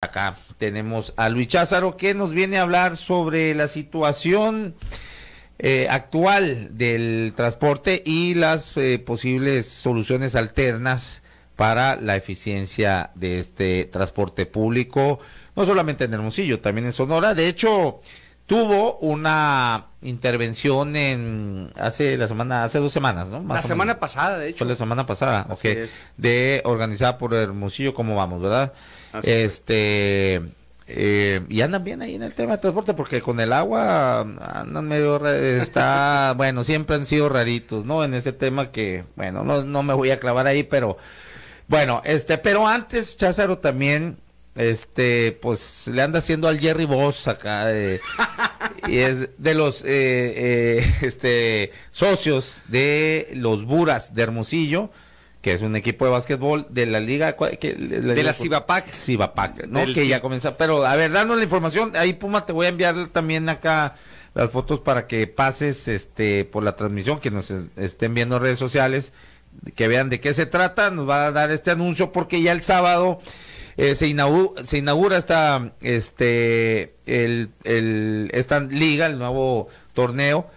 Acá tenemos a Luis Cházaro que nos viene a hablar sobre la situación eh, actual del transporte y las eh, posibles soluciones alternas para la eficiencia de este transporte público, no solamente en Hermosillo, también en Sonora. De hecho, tuvo una intervención en hace la semana hace dos semanas no la semana pasada de hecho fue la semana pasada de organizada por Hermosillo cómo vamos verdad este. Eh, y andan bien ahí en el tema de transporte porque con el agua andan medio está bueno siempre han sido raritos no en ese tema que bueno no, me voy a clavar ahí pero bueno este pero antes Cházaro también este pues le anda haciendo al Jerry Boss acá de, y es de los eh, eh, este socios de los Buras de Hermosillo que es un equipo de básquetbol de la liga de la Cibapac. Cibapac, ¿no? que ya comenzó. pero a ver, danos la información, ahí Puma te voy a enviar también acá las fotos para que pases este por la transmisión que nos estén viendo redes sociales, que vean de qué se trata, nos va a dar este anuncio porque ya el sábado eh, se, inaugura, se inaugura esta este el, el esta liga, el nuevo torneo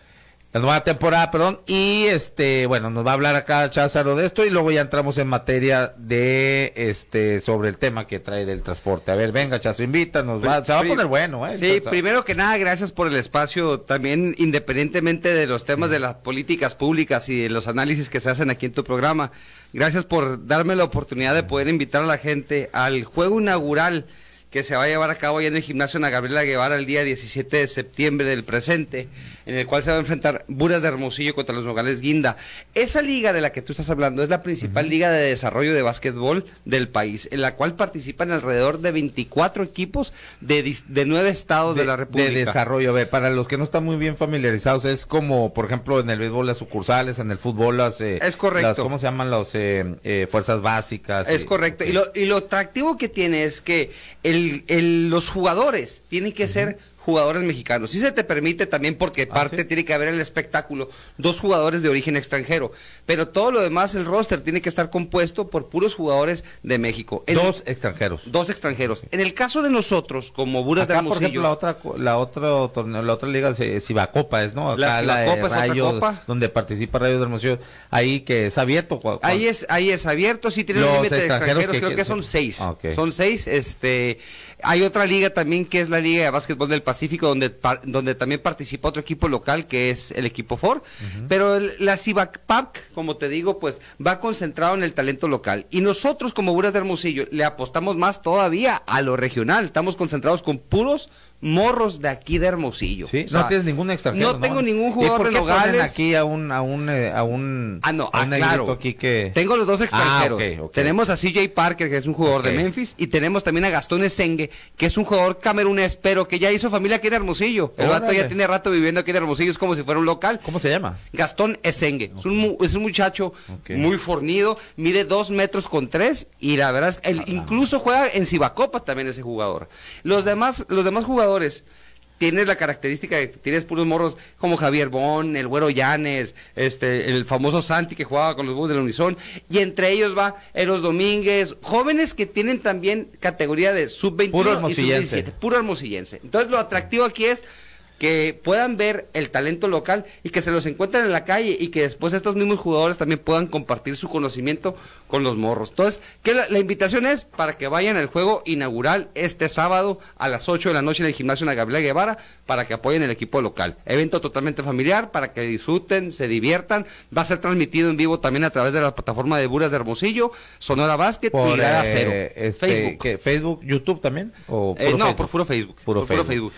la nueva temporada, perdón, y este, bueno, nos va a hablar acá Cházaro de esto y luego ya entramos en materia de este sobre el tema que trae del transporte. A ver, venga, Chazo, invítanos, va, se va a poner bueno, ¿eh? Sí, primero que nada, gracias por el espacio también independientemente de los temas de las políticas públicas y de los análisis que se hacen aquí en tu programa. Gracias por darme la oportunidad de poder invitar a la gente al juego inaugural que se va a llevar a cabo ya en el gimnasio Ana Gabriela Guevara el día 17 de septiembre del presente, en el cual se va a enfrentar Buras de Hermosillo contra los Nogales Guinda. Esa liga de la que tú estás hablando es la principal liga de desarrollo de básquetbol del país, en la cual participan alrededor de 24 equipos de, de nueve estados de, la República. De desarrollo, para los que no están muy bien familiarizados, es como, por ejemplo, en el béisbol las sucursales, en el fútbol las... Eh, es correcto. Las, ¿Cómo se llaman las eh, eh, fuerzas básicas? Es correcto. Y lo, y lo atractivo que tiene es que el los jugadores tienen que ser jugadores mexicanos. Sí se te permite también porque ah, parte tiene que haber el espectáculo dos jugadores de origen extranjero, pero todo lo demás el roster tiene que estar compuesto por puros jugadores de México. dos extranjeros. Dos extranjeros. En el caso de nosotros como Buras de Hermosillo, por ejemplo, la otra la otra torneo, la otra liga copa, es, ¿no? la la, es otra copa. donde participa Rayo de Hermosillo, ahí que es abierto. Ahí es ahí es abierto, sí tiene un límite de extranjeros, creo que, son seis. Ah, son seis, este hay otra liga también que es la liga de básquetbol del Pacífico donde, donde también participa otro equipo local que es el equipo Ford. Pero la la Pac, como te digo, pues va concentrado en el talento local. Y nosotros como Buras de Hermosillo le apostamos más todavía a lo regional. Estamos concentrados con puros morros de aquí de Hermosillo. no tienes ningún extranjero. No, tengo ningún jugador ¿Y por qué aquí a un a eh, Ah, no, a ah, un aquí que... Tengo los dos ah, extranjeros. Tenemos a CJ Parker que es un jugador de Memphis y tenemos también a Gastón Esengue, que es un jugador camerunés, pero que ya hizo familia aquí en Hermosillo. El rato ya tiene rato viviendo aquí en Hermosillo, es como si fuera un local. ¿Cómo se llama? Gastón Esengue. Es un muchacho muy fornido, mide dos metros con tres y la verdad es, él incluso juega en Cibacopa también ese jugador. Los demás los demás jugadores tienes la característica de que tienes puros morros como Javier Bon, el Güero Llanes, este, el famoso Santi que jugaba con los Búhos del Unisón, y entre ellos va Eros Domínguez, jóvenes que tienen también categoría de sub-21 y sub puro hermosillense. Entonces lo atractivo aquí es que puedan ver el talento local y que se los encuentren en la calle y que después estos mismos jugadores también puedan compartir su conocimiento con los morros. Entonces, que la, invitación es para que vayan al juego inaugural este sábado a las 8 de la noche en el gimnasio de Gabriela Guevara para que apoyen el equipo local. Evento totalmente familiar para que disfruten, se diviertan. Va a ser transmitido en vivo también a través de la plataforma de Buras de Hermosillo, Sonora Básquet, por, eh, este, Facebook. ¿Facebook, YouTube también? Eh, no, por puro Facebook. por Puro Facebook.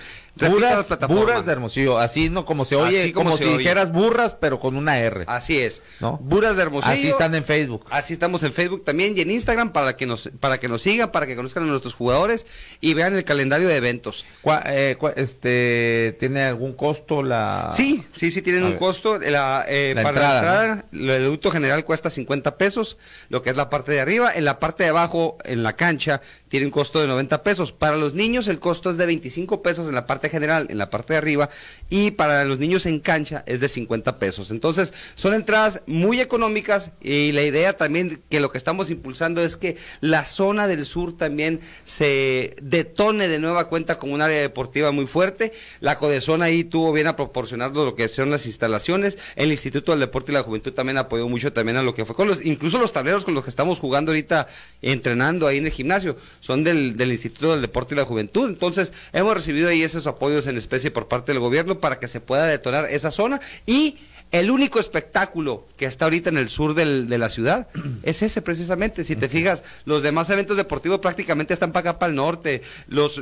Burras de Hermosillo, así no como se oye, como, si dijeras burras, pero con una R. Así es. ¿no? de Hermosillo. Así están en Facebook. Así estamos en Facebook también y en Instagram para que nos para que nos sigan, para que conozcan a nuestros jugadores y vean el calendario de eventos. Eh, este tiene algún costo la Sí, sí, sí tienen un costo la, eh, para entrada, la entrada, el adulto general cuesta 50 pesos, lo que es la parte de arriba, en la parte de abajo en la cancha tiene un costo de 90 pesos. Para los niños el costo es de 25 pesos en la parte general, en la parte de arriba, y para los niños en cancha es de 50 pesos. Entonces, son entradas muy económicas y la idea también que lo que estamos impulsando es que la zona del sur también se detone de nueva cuenta como un área deportiva muy fuerte. La Codezona ahí tuvo bien a proporcionar lo que son las instalaciones. El Instituto del Deporte y la Juventud también apoyó mucho también a lo que fue con los, incluso los tableros con los que estamos jugando ahorita, entrenando ahí en el gimnasio, son del, del Instituto del Deporte y la Juventud. Entonces, hemos recibido ahí esos apoyos apoyos en especie por parte del gobierno para que se pueda detonar esa zona y el único espectáculo que está ahorita en el sur de la ciudad es ese precisamente. Si te fijas, los demás eventos deportivos prácticamente están para acá, para el norte. Los,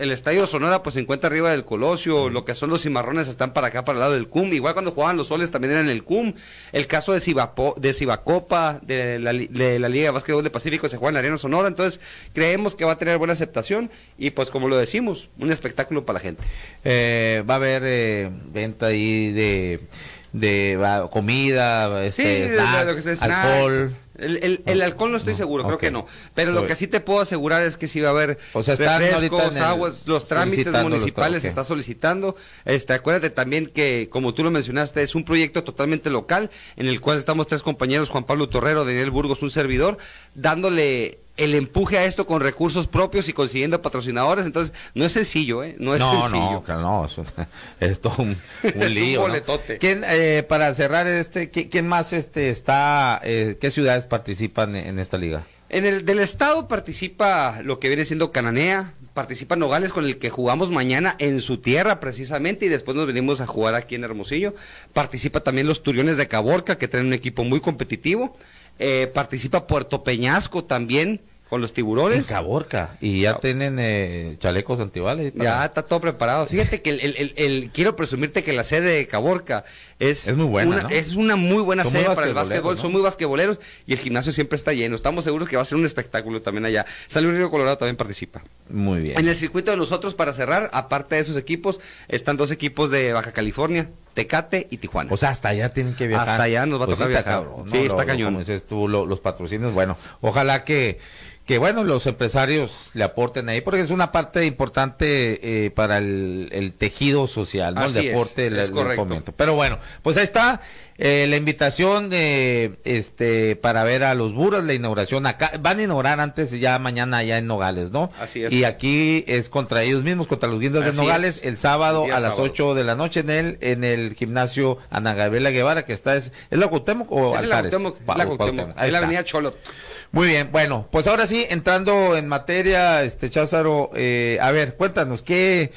el Estadio Sonora pues se encuentra arriba del Colosio. Lo que son los cimarrones están para acá, para el lado del CUM. Igual cuando jugaban los soles también eran en el CUM. El caso de, Sibacopa, de de la, Liga de Básquetbol de Pacífico, se juega en la Arena Sonora. Entonces creemos que va a tener buena aceptación y pues como lo decimos, un espectáculo para la gente. Eh, va a haber eh, venta ahí de de comida, este, alcohol. El, alcohol no estoy seguro, creo que no. Pero lo que sí te puedo asegurar es que sí va a haber o sea, aguas, los trámites municipales está solicitando. Este, acuérdate también que, como tú lo mencionaste, es un proyecto totalmente local en el cual estamos tres compañeros, Juan Pablo Torrero, Daniel Burgos, un servidor, dándole el empuje a esto con recursos propios y consiguiendo patrocinadores. Entonces, no es sencillo, ¿eh? No es sencillo. No, es, un, boletote. Eh, para cerrar, este, ¿quién más este, está, eh, qué ciudades participan en esta liga? En el del estado participa lo que viene siendo Cananea, participa Nogales con el que jugamos mañana en su tierra precisamente y después nos venimos a jugar aquí en Hermosillo. Participa también los Turiones de Caborca que tienen un equipo muy competitivo. Eh, participa Puerto Peñasco también con los tiburones. En Caborca. Y ya tienen eh, chalecos antibales. Ya está todo preparado. Fíjate que el, quiero presumirte que la sede de Caborca es, muy buena. Una, Es una muy buena sede para el básquetbol. Son muy basquetboleros y el gimnasio siempre está lleno. Estamos seguros que va a ser un espectáculo también allá. San Río Colorado también participa. Muy bien. En el circuito de nosotros, para cerrar, aparte de esos equipos, están dos equipos de Baja California. Tecate y Tijuana. O sea, hasta allá tienen que viajar. Hasta allá nos va a pues tocar viajar. Sí, está cañón. Como tú, los patrocinios, bueno, ojalá que que bueno, los empresarios le aporten ahí, porque es una parte importante eh, para el, tejido social, ¿no? el deporte, el, fomento. Pero bueno, pues ahí está eh, la invitación eh, este, para ver a los buros, la inauguración acá. Van a inaugurar antes, ya mañana allá en Nogales, ¿no? Así es. Y aquí es contra ellos mismos, contra los guindos de Nogales, el sábado a las 8 de la noche en el, en el gimnasio Ana Gabriela Guevara, que está, ¿es, ¿es la o es La es la avenida Cholot. Muy bien, bueno, pues ahora sí sí, entrando en materia, este Cházaro, eh, a ver, cuéntanos, ¿qué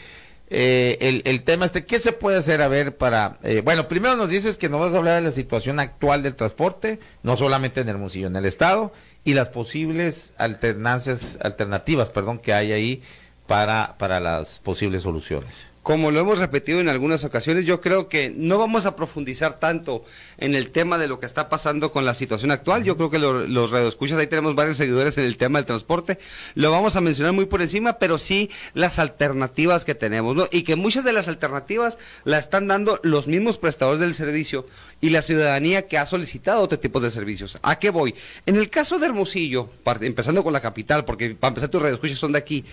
eh, el, tema este, qué se puede hacer, a ver, para, eh, bueno, primero nos dices que nos vas a hablar de la situación actual del transporte, no solamente en Hermosillo, en el Estado, y las posibles alternancias, alternativas, perdón, que hay ahí para, para las posibles soluciones. Como lo hemos repetido en algunas ocasiones, yo creo que no vamos a profundizar tanto en el tema de lo que está pasando con la situación actual. Yo creo que los radioescuchas, ahí tenemos varios seguidores en el tema del transporte. Lo vamos a mencionar muy por encima, pero sí las alternativas que tenemos, ¿no? Y que muchas de las alternativas la están dando los mismos prestadores del servicio y la ciudadanía que ha solicitado otro tipo de servicios. ¿A qué voy? En el caso de Hermosillo, empezando con la capital, porque para empezar tus radioescuchas son de aquí,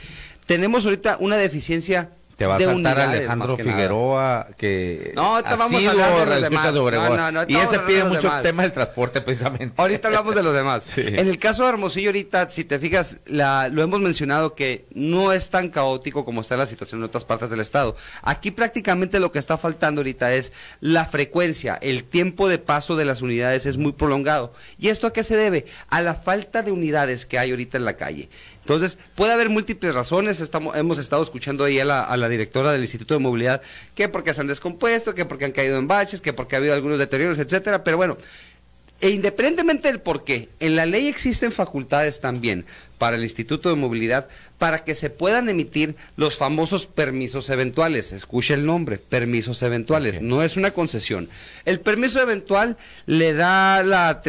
tenemos ahorita una deficiencia te va a saltar Alejandro Figueroa, que no, vamos de de Obregón. y ese pide mucho tema del transporte, precisamente. Ahorita hablamos de los demás. En el caso de Hermosillo, ahorita, si te fijas, la, lo hemos mencionado que no es tan caótico como está la situación en otras partes del estado. Aquí prácticamente lo que está faltando ahorita es la frecuencia, el tiempo de paso de las unidades es muy prolongado. ¿Y esto a qué se debe? A la falta de unidades que hay ahorita en la calle. Entonces, puede haber múltiples razones. Estamos, hemos estado escuchando ahí a la, directora del Instituto de Movilidad que porque se han descompuesto, que porque han caído en baches, que porque ha habido algunos deterioros, etcétera. Pero bueno, e independientemente del por qué, en la ley existen facultades también para el Instituto de Movilidad para que se puedan emitir los famosos permisos eventuales. Escuche el nombre, permisos eventuales. No es una concesión. El permiso eventual le da la,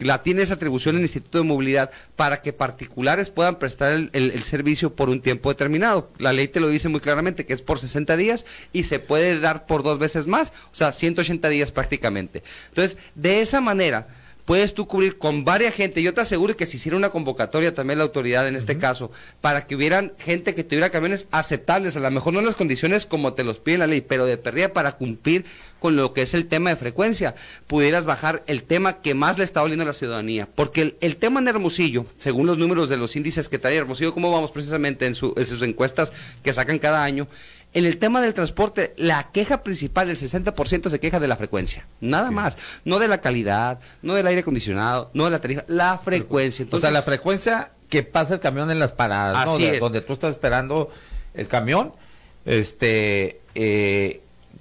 la tiene esa atribución el Instituto de Movilidad para que particulares puedan prestar el, el, servicio por un tiempo determinado. La ley te lo dice muy claramente que es por 60 días y se puede dar por dos veces más, o sea, 180 días prácticamente. Entonces, de esa manera puedes tú cubrir con varias gente. Yo te aseguro que si hiciera una convocatoria también la autoridad en este caso, para que hubieran gente que tuviera camiones aceptables, a lo mejor no en las condiciones como te los pide la ley, pero de perdida para cumplir con lo que es el tema de frecuencia, pudieras bajar el tema que más le está doliendo a la ciudadanía. Porque el, tema en Hermosillo, según los números de los índices que trae Hermosillo, como vamos precisamente en, sus encuestas que sacan cada año, en el tema del transporte, la queja principal, el 60% se queja de la frecuencia, nada más, no de la calidad, no del aire acondicionado, no de la tarifa, la frecuencia. Entonces, o sea, la frecuencia que pasa el camión en las paradas, donde tú estás esperando el camión, este, eh,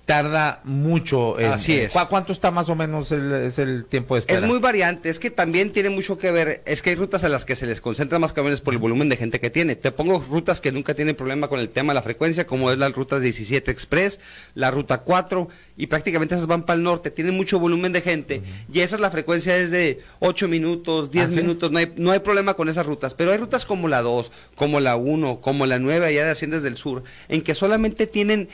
tarda mucho. Así es. ¿Cuánto está más o menos el, es el tiempo de espera? Es muy variante, es que también tiene mucho que ver, es que hay rutas a las que se les concentra más camiones por el volumen de gente que tiene. Te pongo rutas que nunca tienen problema con el tema de la frecuencia, como es la ruta 17 Express, la ruta 4, y prácticamente esas van para el norte, tienen mucho volumen de gente, y esa es la frecuencia es de 8 minutos, 10 ¿Ah, minutos, no, hay, no hay problema con esas rutas, pero hay rutas como la 2, como la 1, como la 9 allá de Haciendas del Sur, en que solamente tienen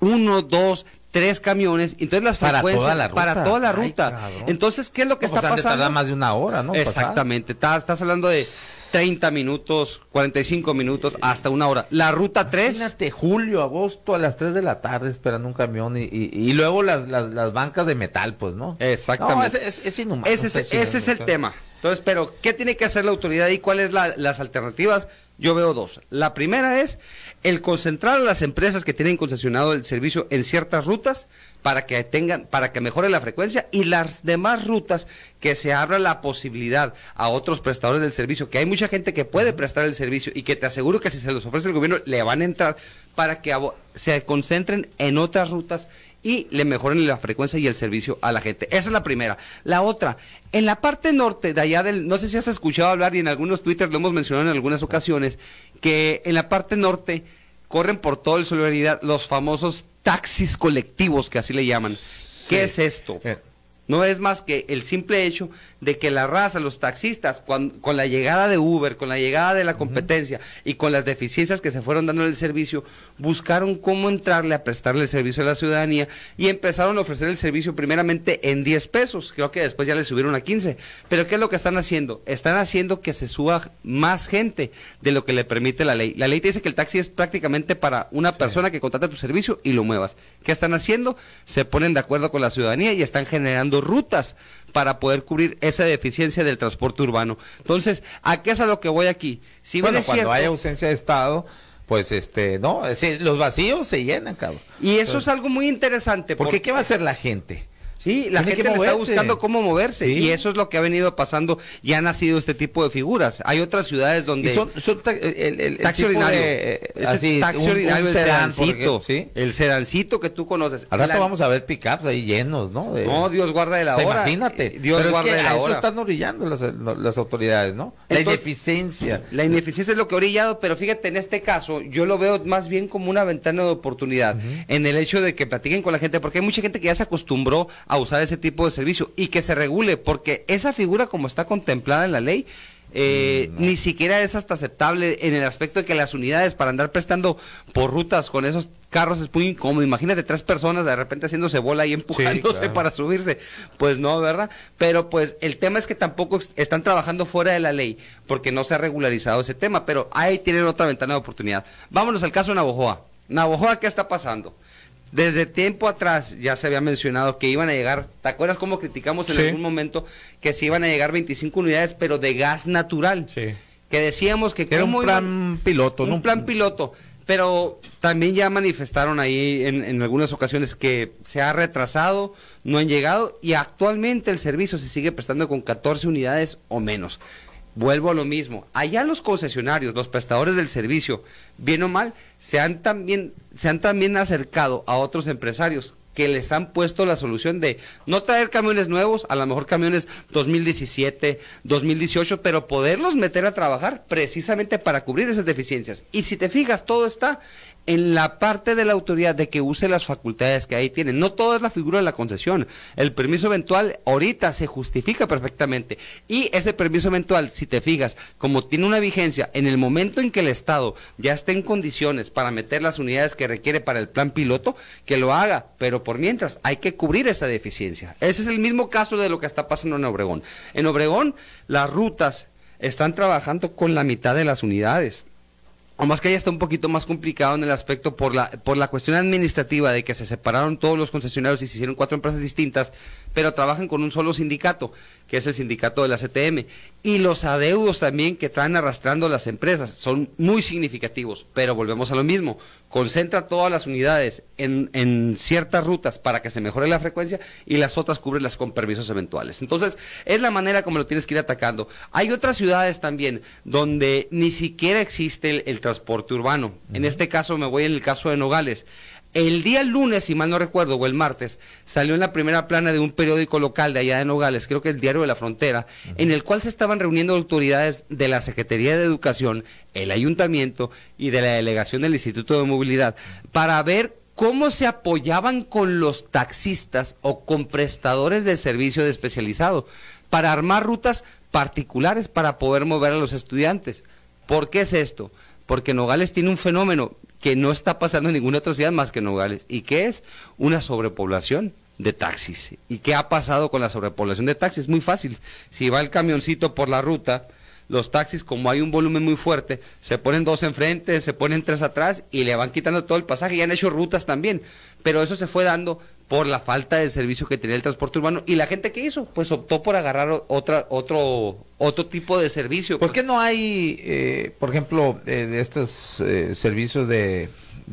uno, dos, tres camiones, entonces las para frecuencias para toda la ruta. entonces, ¿qué es lo que pues está sea, pasando? Tarda más de una hora, ¿no? Exactamente, estás, hablando de 30 minutos, 45 minutos, hasta una hora. La ruta 3. Imagínate, julio, agosto, a las 3 de la tarde esperando un camión y, luego las, las, bancas de metal, pues, ¿no? Exactamente. No, es, inhumano. Ese es, el tema. Entonces, pero, ¿qué tiene que hacer la autoridad y cuáles la, las alternativas? Yo veo dos. La primera es el concentrar a las empresas que tienen concesionado el servicio en ciertas rutas para que tengan, para que mejore la frecuencia y las demás rutas que se abra la posibilidad a otros prestadores del servicio, que hay mucha gente que puede prestar el servicio y que te aseguro que si se los ofrece el gobierno le van a entrar para que se concentren en otras rutas y le mejoren la frecuencia y el servicio a la gente. Esa es la primera. La otra, en la parte norte de allá del, no sé si has escuchado hablar y en algunos Twitter lo hemos mencionado en algunas ocasiones, que en la parte norte corren por todo el solidaridad los famosos taxis colectivos, que así le llaman. ¿Qué es esto? Eh, no es más que el simple hecho de que la raza, los taxistas, con la llegada de Uber, con la llegada de la competencia y con las deficiencias que se fueron dando en el servicio, buscaron cómo entrarle a prestarle el servicio a la ciudadanía y empezaron a ofrecer el servicio primeramente en 10 pesos. Creo que después ya le subieron a 15. Pero ¿qué es lo que están haciendo? Están haciendo que se suba más gente de lo que le permite la ley. La ley te dice que el taxi es prácticamente para una persona que contrata tu servicio y lo muevas. ¿Qué están haciendo? Se ponen de acuerdo con la ciudadanía y están generando rutas para poder cubrir esa deficiencia del transporte urbano. Entonces, ¿a qué es a lo que voy aquí? Si bueno, cuando hay ausencia de Estado, pues este, no, los vacíos se llenan, cabrón. Y eso es algo muy interesante. porque ¿qué va a hacer la gente? Sí, la gente está buscando cómo moverse y eso es lo que ha venido pasando Ya han nacido este tipo de figuras. Hay otras ciudades donde... el, taxi ordinario. Eh, el sedancito. El sedancito que tú conoces. Ahora vamos a ver pickups ahí llenos, ¿no? No, Dios guarda de la hora. Imagínate. Eh, Dios Pero guarda es de eso están orillando las, autoridades, ¿no? la ineficiencia. La ineficiencia es lo que ha orillado, pero fíjate, en este caso yo lo veo más bien como una ventana de oportunidad en el hecho de que platiquen con la gente, porque hay mucha gente que ya se acostumbró a usar ese tipo de servicio y que se regule, porque esa figura como está contemplada en la ley, eh, mm, ni siquiera es hasta aceptable en el aspecto de que las unidades para andar prestando por rutas con esos carros es muy incómodo. Imagínate tres personas de repente haciéndose bola y empujándose para subirse. Pues no, ¿verdad? Pero pues el tema es que tampoco están trabajando fuera de la ley porque no se ha regularizado ese tema, pero ahí tienen otra ventana de oportunidad. Vámonos al caso de Navojoa. Navojoa, ¿qué está pasando? Desde tiempo atrás ya se había mencionado que iban a llegar, ¿te acuerdas cómo criticamos en algún momento que se iban a llegar 25 unidades, pero de gas natural? Sí. Que decíamos que... Era un plan piloto, Un plan piloto. Pero también ya manifestaron ahí en, en, algunas ocasiones que se ha retrasado, no han llegado y actualmente el servicio se sigue prestando con 14 unidades o menos. Vuelvo a lo mismo. Allá los concesionarios, los prestadores del servicio, bien o mal, se han también, se han también acercado a otros empresarios que les han puesto la solución de no traer camiones nuevos, a lo mejor camiones 2017, 2018, pero poderlos meter a trabajar precisamente para cubrir esas deficiencias. Y si te fijas, todo está en la parte de la autoridad de que use las facultades que ahí tiene. No todo es la figura de la concesión. El permiso eventual ahorita se justifica perfectamente. Y ese permiso eventual, si te fijas, como tiene una vigencia, en el momento en que el Estado ya esté en condiciones para meter las unidades que requiere para el plan piloto, que lo haga. Pero por mientras, hay que cubrir esa deficiencia. Ese es el mismo caso de lo que está pasando en Obregón. En Obregón, las rutas están trabajando con la mitad de las unidades más que ya está un poquito más complicado en el aspecto por la, por la cuestión administrativa de que se separaron todos los concesionarios y se hicieron cuatro empresas distintas, pero trabajan con un solo sindicato, que es el sindicato de la CTM. Y los adeudos también que traen arrastrando las empresas son muy significativos, pero volvemos a lo mismo. Concentra todas las unidades en, ciertas rutas para que se mejore la frecuencia y las otras las con permisos eventuales. Entonces, es la manera como lo tienes que ir atacando. Hay otras ciudades también donde ni siquiera existe el, transporte urbano. En este caso, me voy en el caso de Nogales. El día lunes, si mal no recuerdo, o el martes, salió en la primera plana de un periódico local de allá de Nogales, creo que el Diario de la Frontera, en el cual se estaban reuniendo autoridades de la Secretaría de Educación, el Ayuntamiento y de la delegación del Instituto de Movilidad para ver cómo se apoyaban con los taxistas o con prestadores de servicio de especializado para armar rutas particulares para poder mover a los estudiantes. ¿Por qué es esto? porque Nogales tiene un fenómeno que no está pasando en ninguna otra ciudad más que Nogales, y que es una sobrepoblación de taxis. ¿Y qué ha pasado con la sobrepoblación de taxis? Muy fácil. Si va el camioncito por la ruta, los taxis, como hay un volumen muy fuerte, se ponen dos enfrente, se ponen tres atrás y le van quitando todo el pasaje. Y han hecho rutas también. Pero eso se fue dando por la falta de servicio que tenía el transporte urbano y la gente que hizo pues optó por agarrar otra otro otro tipo de servicio ¿por qué no hay eh, por ejemplo eh, de estos eh, servicios de,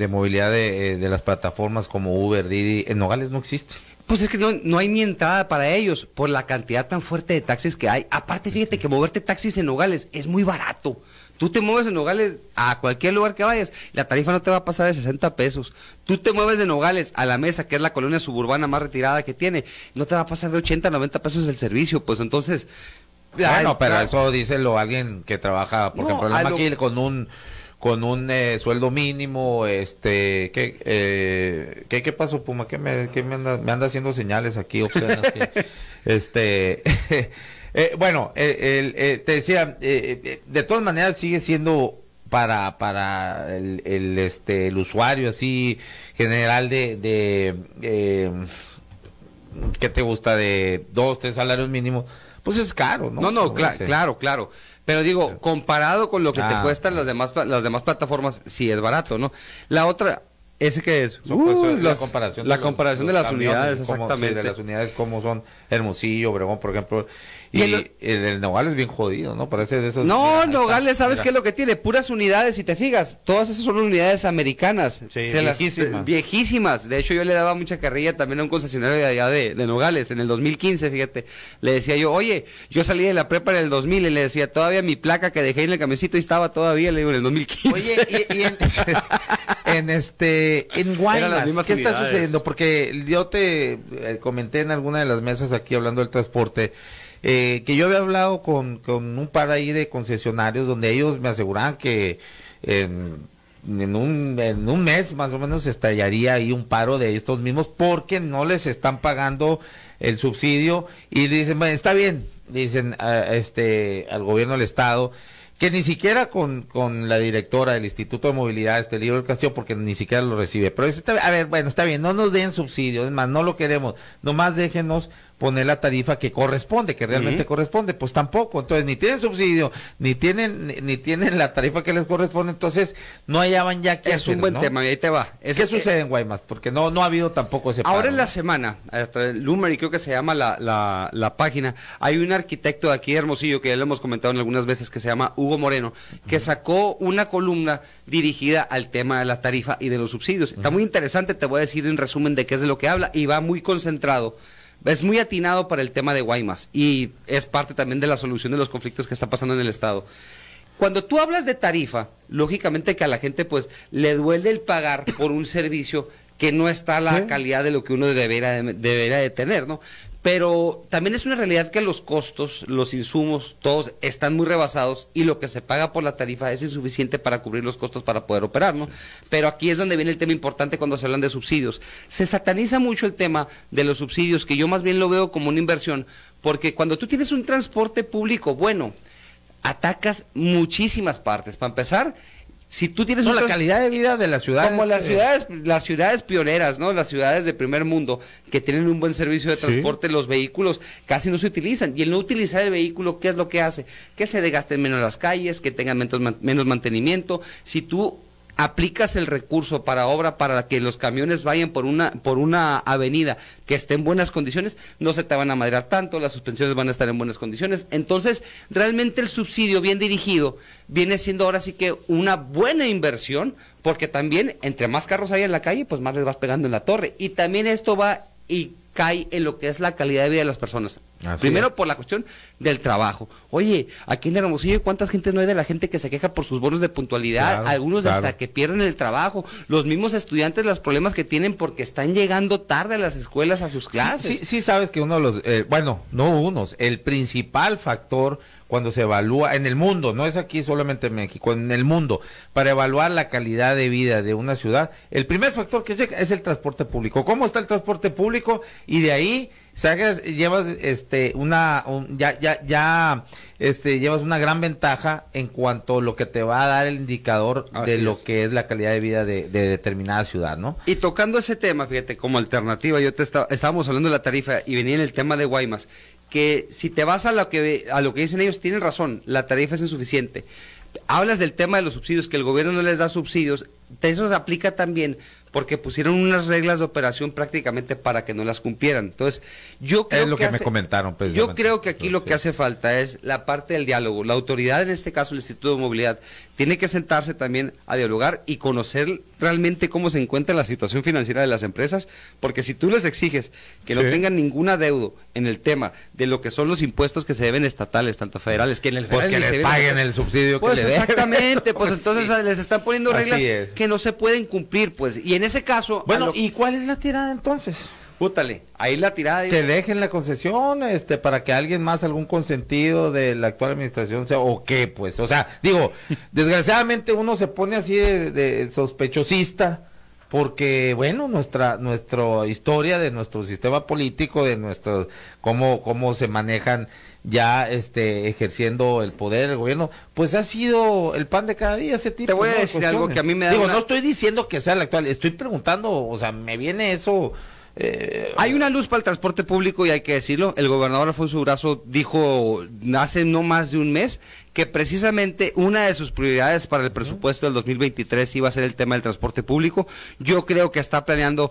movilidad de, las plataformas como Uber Didi en Nogales no existe pues es que no, no, hay ni entrada para ellos por la cantidad tan fuerte de taxis que hay aparte fíjate que moverte taxis en Nogales es muy barato Tú te mueves en Nogales a cualquier lugar que vayas, la tarifa no te va a pasar de 60 pesos. Tú te mueves de Nogales a la mesa, que es la colonia suburbana más retirada que tiene, no te va a pasar de 80 a 90 pesos el servicio. Pues entonces... Bueno, pero eso lo alguien que trabaja, porque aquí con un con un eh, sueldo mínimo, este, eh, ¿qué, ¿qué, pasó, Puma? ¿Qué me, qué me, anda, haciendo señales aquí este, Eh, bueno, eh, eh, te decía, de todas maneras sigue siendo para, para el, este, el usuario así general de... de ¿Qué te gusta de dos, tres salarios mínimos? Pues es caro, ¿no? No, no, claro, claro. Pero digo, comparado con lo que te ah, cuestan las demás las demás plataformas, sí es barato, ¿no? La otra, ¿Ese qué es? Pues, la comparación, de, la comparación de las unidades, exactamente. de las unidades, como son Hermosillo, Obregón, por ejemplo. Y, el, Nogales bien jodido, ¿no? Parece de esos. No, Nogales, ¿sabes qué es lo que tiene? Puras unidades, si te fijas. Todas esas son unidades americanas. Sí, viejísimas. De hecho, yo le daba mucha carrilla también a un concesionario de allá de, Nogales, en el 2015, fíjate. Le decía yo, oye, yo salí de la prepa en el 2000 y le decía, todavía mi placa que dejé en el camioncito estaba todavía, le digo, en el 2015. Oye, y, y en este, en Guaymas, ¿qué está sucediendo? Porque yo te eh, comenté en alguna de las mesas aquí hablando del transporte, eh, que yo había hablado con, un par ahí de concesionarios donde ellos me aseguraban que en, un, en un mes más o menos estallaría ahí un paro de estos mismos porque no les están pagando el subsidio y dicen, bueno, está bien, dicen ah, este, al gobierno del estado que ni siquiera con, con la directora del Instituto de Movilidad, este libro del Castillo, porque ni siquiera lo recibe. Pero a ver, bueno, está bien, no nos den subsidios, es más, no lo queremos, nomás déjenos poner la tarifa que corresponde, que realmente corresponde, pues tampoco, entonces ni tienen subsidio, ni tienen ni, tienen la tarifa que les corresponde, entonces no hallaban ya que es un buen tema, y ahí te va. ¿Qué sucede en Guaymas? Porque no no ha habido tampoco ese Ahora en la ¿no? semana, y creo que se llama la, la, la, página, hay un arquitecto de aquí Hermosillo que ya lo hemos comentado en algunas veces que se llama Hugo Moreno, que sacó una columna dirigida al tema de la tarifa y de los subsidios. Está muy interesante, te voy a decir un resumen de qué es de lo que habla y va muy concentrado es muy atinado para el tema de Guaymas y es parte también de la solución de los conflictos que está pasando en el Estado. Cuando tú hablas de tarifa, lógicamente que a la gente pues le duele el pagar por un servicio que no está a la calidad de lo que uno debería debería de tener, ¿no? pero también es una realidad que los costos, los insumos, todos están muy rebasados y lo que se paga por la tarifa es insuficiente para cubrir los costos para poder operar, ¿no? Pero aquí es donde viene el tema importante cuando se hablan de subsidios. Se sataniza mucho el tema de los subsidios, que yo más bien lo veo como una inversión, porque cuando tú tienes un transporte público bueno, atacas muchísimas partes. Para empezar, si tú tienes una la calidad de vida de las ciudades como las eh. ciudades las ciudades pioneras no las ciudades de primer mundo que tienen un buen servicio de transporte los vehículos casi no se utilizan y el no utilizar el vehículo qué es lo que hace que se gasten menos las calles que tengan menos, menos mantenimiento si tú aplicas el recurso para obra para que los camiones vayan por una por una avenida que esté en buenas condiciones, no se te van a madrear tanto, las suspensiones van a estar en buenas condiciones. Entonces, realmente el subsidio bien dirigido viene siendo ahora sí que una buena inversión, porque también entre más carros hay en la calle, pues más les vas pegando en la torre y también esto va y cae en lo que es la calidad de vida de las personas. Primero por la cuestión del trabajo. Oye, aquí en Hermosillo, ¿cuántas gentes no hay de la gente que se queja por sus bonos de puntualidad? Algunos hasta que pierden el trabajo. Los mismos estudiantes, los problemas que tienen porque están llegando tarde a las escuelas a sus clases. Sí, sí, sabes que uno de los, eh, bueno, no unos, el principal factor cuando se evalúa en el mundo, no es aquí solamente en México, en el mundo, para evaluar la calidad de vida de una ciudad, el primer factor que llega es el transporte público. ¿Cómo está el transporte público? Y de ahí Sabes llevas este una ya ya ya este llevas una gran ventaja en cuanto a lo que te va a dar el indicador de lo que es la calidad de vida de, determinada ciudad, ¿no? Y tocando ese tema, fíjate, como alternativa, yo te estábamos hablando de la tarifa y venía en el tema de Guaymas, que si te vas a lo que a lo que dicen ellos tienen razón, la tarifa es insuficiente. Hablas del tema de los subsidios, que el gobierno no les da subsidios, eso se aplica también porque pusieron unas reglas de operación prácticamente para que no las cumplieran. Entonces, yo creo lo que, me comentaron. Yo creo que aquí lo que hace falta es la parte del diálogo. La autoridad, en este caso el Instituto de Movilidad, tiene que sentarse también a dialogar y conocer realmente cómo se encuentra la situación financiera de las empresas, porque si tú les exiges que no tengan ningún adeudo en el tema de lo que son los impuestos que se deben estatales, tanto federales, que en el pues federal paguen el subsidio que pues Exactamente, pues, entonces ah, les están poniendo reglas es que no se pueden cumplir, pues. Y en ese caso. Bueno, ¿y cuál es la tirada entonces? Pútale, ahí la tirada. te dejen la concesión, este, para que alguien más, algún consentido de la actual administración sea, o qué, pues, o sea, digo, desgraciadamente uno se pone así de, de sospechosista, porque bueno nuestra nuestra historia de nuestro sistema político de nuestro cómo cómo se manejan ya este ejerciendo el poder el gobierno, pues ha sido el pan de cada día ese tipo. Te voy a decir algo que a mí me da Digo, no estoy diciendo que sea el actual, estoy preguntando, o sea, me viene eso eh, hay una luz para el transporte público y hay que decirlo. El gobernador Alfonso Durazo dijo hace no más de un mes que precisamente una de sus prioridades para el presupuesto del 2023 iba a ser el tema del transporte público. Yo creo que está planeando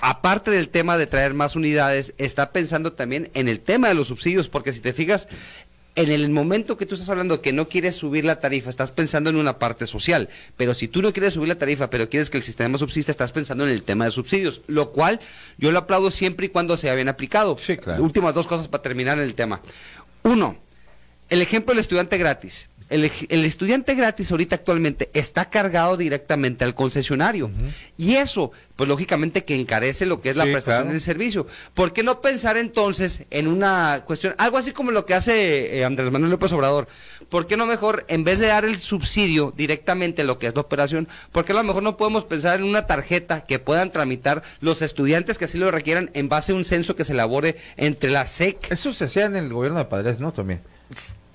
aparte del tema de traer más unidades, está pensando también en el tema de los subsidios, porque si te fijas, en el momento que tú estás hablando que no quieres subir la tarifa, estás pensando en una parte social, pero si tú no quieres subir la tarifa, pero quieres que el sistema subsista, estás pensando en el tema de subsidios, lo cual yo lo aplaudo siempre y cuando sea bien aplicado. Últimas dos cosas para terminar en el tema. Uno, el ejemplo del estudiante gratis. El, estudiante gratis ahorita actualmente está cargado directamente al concesionario. Y eso, pues lógicamente que encarece lo que es la prestación del servicio. ¿Por qué no pensar entonces en una cuestión, algo así como lo que hace eh, Andrés Manuel López Obrador? ¿Por qué no mejor, en vez de dar el subsidio directamente a lo que es la operación, por qué a lo mejor no podemos pensar en una tarjeta que puedan tramitar los estudiantes que así lo requieran en base a un censo que se elabore entre la SEC? Eso se hacía en el gobierno de Padres, ¿no? También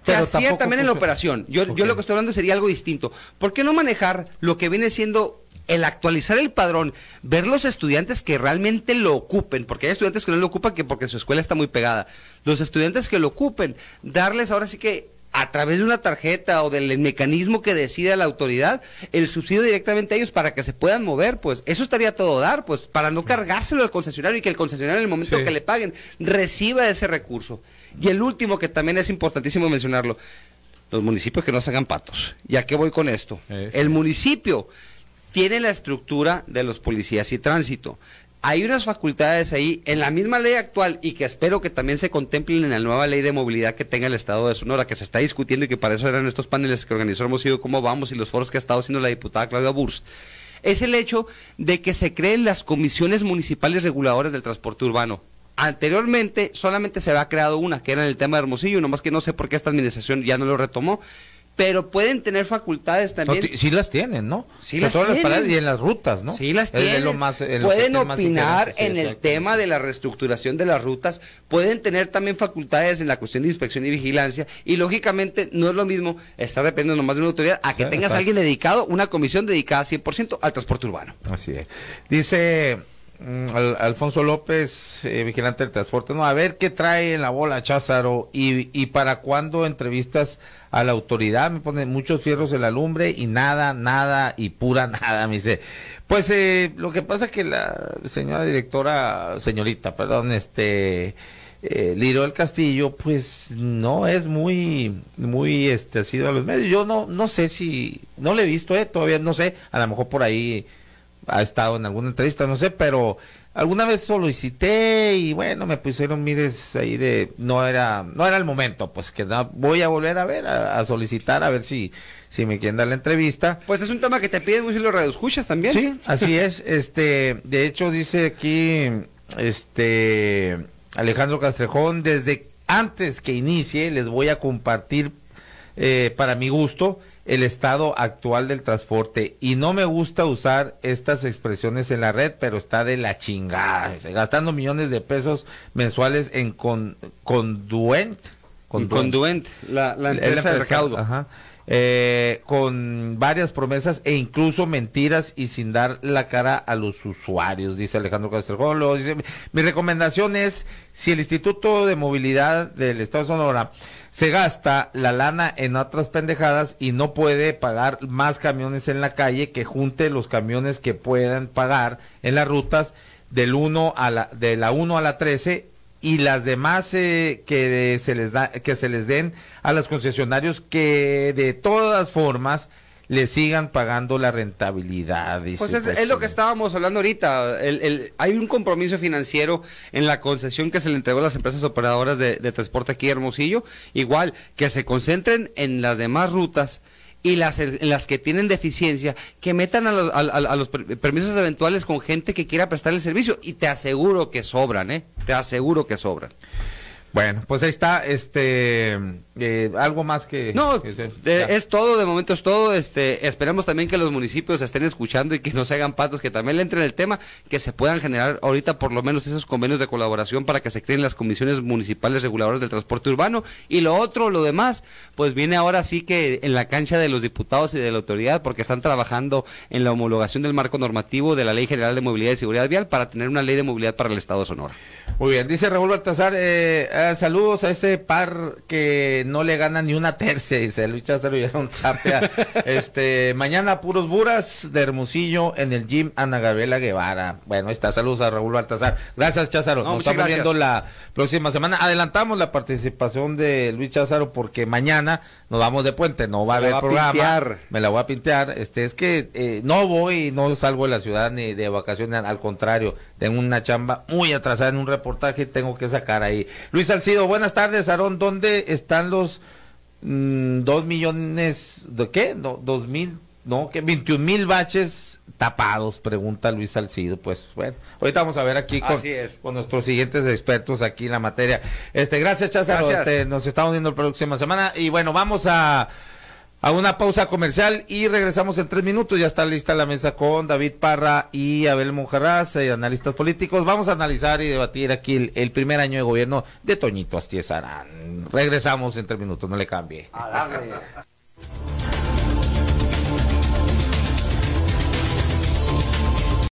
se hacía también en la operación. Yo, yo lo que estoy hablando sería algo distinto. ¿Por qué no manejar lo que viene siendo el actualizar el padrón, ver los estudiantes que realmente lo ocupen, porque hay estudiantes que no lo ocupan que porque su escuela está muy pegada. Los estudiantes que lo ocupen, darles ahora sí que a través de una tarjeta o del mecanismo que decida la autoridad, el subsidio directamente a ellos para que se puedan mover, pues eso estaría todo dar, pues para no cargárselo al concesionario y que el concesionario en el momento que le paguen reciba ese recurso. Y el último, que también es importantísimo mencionarlo, los municipios que no se hagan patos. a qué voy con esto? El municipio tiene la estructura de los policías y tránsito. Hay unas facultades ahí en la misma ley actual y que espero que también se contemplen en la nueva ley de movilidad que tenga el Estado de Sonora, que se está discutiendo y que para eso eran estos paneles que organizó ido cómo vamos y los foros que ha estado haciendo la diputada Claudia Burs es el hecho de que se creen las comisiones municipales reguladoras del transporte urbano. Anteriormente solamente se había creado una, que era en el tema de Hermosillo, nomás que no sé por qué esta administración ya no lo retomó. Pero pueden tener facultades también. sí las tienen, ¿no? Sí las tienen. y en las rutas, ¿no? Sí las tienen. pueden opinar en el tema de la reestructuración de las rutas. Pueden tener también facultades en la cuestión de inspección y vigilancia. Y lógicamente no es lo mismo estar dependiendo nomás de una autoridad a que tengas alguien dedicado, una comisión dedicada 100% al transporte urbano. Así es. Dice... Mm, Alfonso López, eh, vigilante del transporte. No, a ver qué trae en la bola Cházaro y, y para cuándo entrevistas a la autoridad. Me ponen muchos fierros en la lumbre y nada, nada y pura nada, me dice. Pues eh, lo que pasa que la señora directora, señorita, perdón, este. Eh, Liro del Castillo, pues no es muy, muy este, sido a los medios. Yo no, no sé si, no le he visto, eh, todavía no sé, a lo mejor por ahí ha estado en alguna entrevista, no sé, pero alguna vez solicité y bueno, me pusieron mires ahí de no era no era el momento, pues que no, voy a volver a ver a, solicitar a ver si si me quieren dar la entrevista. Pues es un tema que te piden mucho lo radioescuchas también. Sí, así es. este, de hecho dice aquí este Alejandro Castrejón desde antes que inicie les voy a compartir eh, para mi gusto el estado actual del transporte. Y no me gusta usar estas expresiones en la red, pero está de la chingada. Gastando millones de pesos mensuales en con, conduente Conduente, la, la, empresa, de recaudo. Eh, con varias promesas e incluso mentiras y sin dar la cara a los usuarios, dice Alejandro Castrejón. mi recomendación es, si el Instituto de Movilidad del Estado de Sonora se gasta la lana en otras pendejadas y no puede pagar más camiones en la calle, que junte los camiones que puedan pagar en las rutas del a la, de la 1 a la 13 y las demás eh, que se les da, que se les den a los concesionarios que de todas formas le sigan pagando la rentabilidad. pues es, lo que estábamos hablando ahorita. hay un compromiso financiero en la concesión que se le entregó a las empresas operadoras de, de transporte aquí Hermosillo. Igual, que se concentren en las demás rutas y las, las que tienen deficiencia, que metan a los, a los, permisos eventuales con gente que quiera prestar el servicio. Y te aseguro que sobran, ¿eh? Te aseguro que sobran. Bueno, pues ahí está, este, eh, algo más que... No, eh, es todo, de momento es todo, este, esperemos también que los municipios estén escuchando y que no se hagan patos, que también le entren el tema, que se puedan generar ahorita por lo menos esos convenios de colaboración para que se creen las comisiones municipales reguladoras del transporte urbano, y lo otro, lo demás, pues viene ahora sí que en la cancha de los diputados y de la autoridad, porque están trabajando en la homologación del marco normativo de la Ley General de Movilidad y Seguridad Vial para tener una ley de movilidad para el Estado de Sonora. Muy bien, dice Raúl Baltasar, eh saludos a ese par que no le gana ni una tercia, dice Luis Cházaro y un Tapia. este, mañana puros buras de Hermosillo en el gym Ana Gabriela Guevara. Bueno, está. Saludos a Raúl Baltazar. Gracias, Cházaro. Nos estamos viendo la próxima semana. Adelantamos la participación de Luis Cházaro porque mañana nos vamos de puente. No va a haber programa. Me la voy a pintear. Este, es que eh, no voy, no salgo de la ciudad ni de vacaciones. Al contrario, tengo una chamba muy atrasada en un reportaje y tengo que sacar ahí. Luis Salcido, buenas tardes, Aarón. ¿Dónde están los 2 mm, dos millones de qué? No, dos mil, no, que 21 mil baches tapados, pregunta Luis Salcido. Pues bueno, ahorita vamos a ver aquí con, con nuestros siguientes expertos aquí en la materia. Este, gracias, Cházaro. Este, nos estamos viendo la próxima semana. Y bueno, vamos a a una pausa comercial y regresamos en tres minutos. Ya está lista la mesa con David Parra y Abel Mujarras, eh, analistas políticos. Vamos a analizar y debatir aquí el, primer año de gobierno de Toñito Astiez Arán. Regresamos en tres minutos, no le cambie. Ah,